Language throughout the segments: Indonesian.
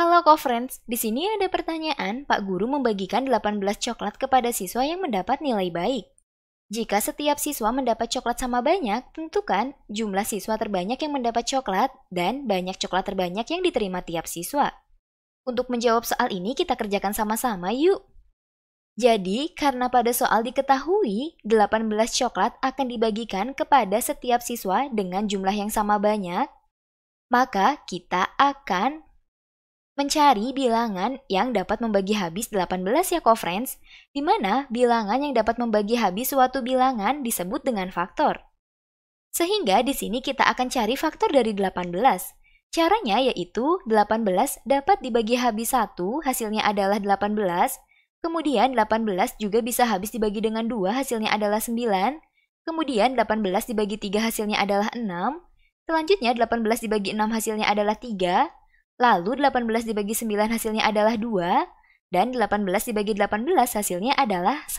Halo Conference, di sini ada pertanyaan, Pak Guru membagikan 18 coklat kepada siswa yang mendapat nilai baik. Jika setiap siswa mendapat coklat sama banyak, tentukan jumlah siswa terbanyak yang mendapat coklat dan banyak coklat terbanyak yang diterima tiap siswa. Untuk menjawab soal ini kita kerjakan sama-sama yuk. Jadi, karena pada soal diketahui, 18 coklat akan dibagikan kepada setiap siswa dengan jumlah yang sama banyak, maka kita akan mencari bilangan yang dapat membagi habis 18 ya co-friends, di mana bilangan yang dapat membagi habis suatu bilangan disebut dengan faktor. Sehingga di sini kita akan cari faktor dari 18. Caranya yaitu 18 dapat dibagi habis 1, hasilnya adalah 18. Kemudian 18 juga bisa habis dibagi dengan 2, hasilnya adalah 9. Kemudian 18 dibagi 3, hasilnya adalah 6. Selanjutnya 18 dibagi 6 hasilnya adalah 3. Lalu 18 dibagi 9 hasilnya adalah 2, dan 18 dibagi 18 hasilnya adalah 1.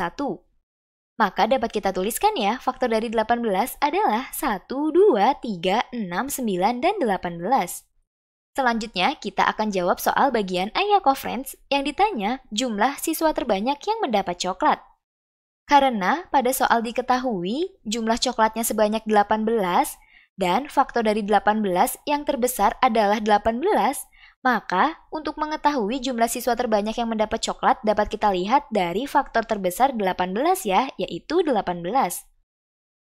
Maka dapat kita tuliskan ya, faktor dari 18 adalah 1, 2, 3, 6, 9, dan 18. Selanjutnya, kita akan jawab soal bagian Ayako Friends yang ditanya jumlah siswa terbanyak yang mendapat coklat. Karena pada soal diketahui jumlah coklatnya sebanyak 18 dan faktor dari 18 yang terbesar adalah 18, maka, untuk mengetahui jumlah siswa terbanyak yang mendapat coklat dapat kita lihat dari faktor terbesar 18 ya, yaitu 18.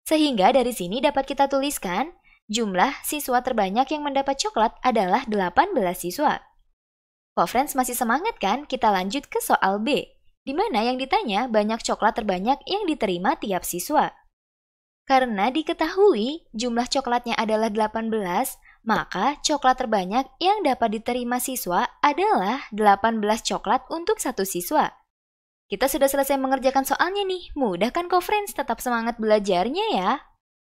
Sehingga dari sini dapat kita tuliskan, jumlah siswa terbanyak yang mendapat coklat adalah 18 siswa. Kok friends masih semangat kan? Kita lanjut ke soal B, di mana yang ditanya banyak coklat terbanyak yang diterima tiap siswa. Karena diketahui jumlah coklatnya adalah 18, maka coklat terbanyak yang dapat diterima siswa adalah 18 coklat untuk satu siswa. Kita sudah selesai mengerjakan soalnya nih, mudah kan kok friends, tetap semangat belajarnya ya.